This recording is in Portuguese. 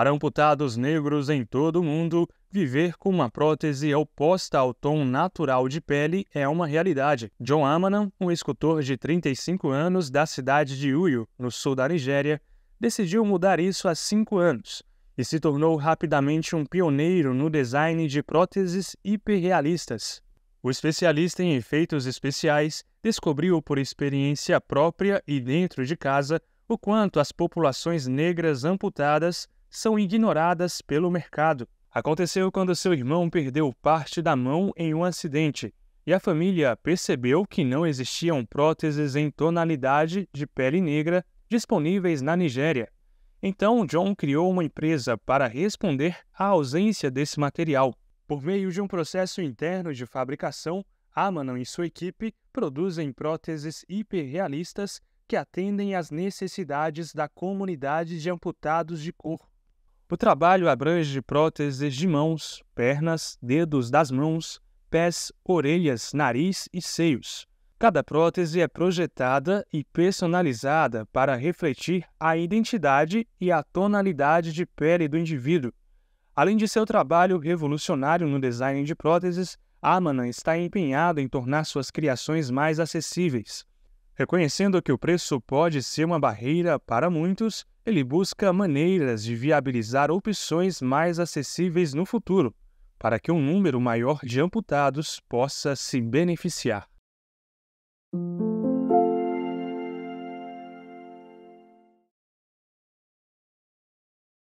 Para amputados negros em todo o mundo, viver com uma prótese oposta ao tom natural de pele é uma realidade. John Amanan, um escultor de 35 anos da cidade de Uyo, no sul da Nigéria, decidiu mudar isso há cinco anos e se tornou rapidamente um pioneiro no design de próteses hiperrealistas. O especialista em efeitos especiais descobriu por experiência própria e dentro de casa o quanto as populações negras amputadas são ignoradas pelo mercado. Aconteceu quando seu irmão perdeu parte da mão em um acidente e a família percebeu que não existiam próteses em tonalidade de pele negra disponíveis na Nigéria. Então, John criou uma empresa para responder à ausência desse material. Por meio de um processo interno de fabricação, Amanon e sua equipe produzem próteses hiperrealistas que atendem às necessidades da comunidade de amputados de corpo. O trabalho abrange próteses de mãos, pernas, dedos das mãos, pés, orelhas, nariz e seios. Cada prótese é projetada e personalizada para refletir a identidade e a tonalidade de pele do indivíduo. Além de seu trabalho revolucionário no design de próteses, Amanan está empenhado em tornar suas criações mais acessíveis. Reconhecendo que o preço pode ser uma barreira para muitos, ele busca maneiras de viabilizar opções mais acessíveis no futuro, para que um número maior de amputados possa se beneficiar.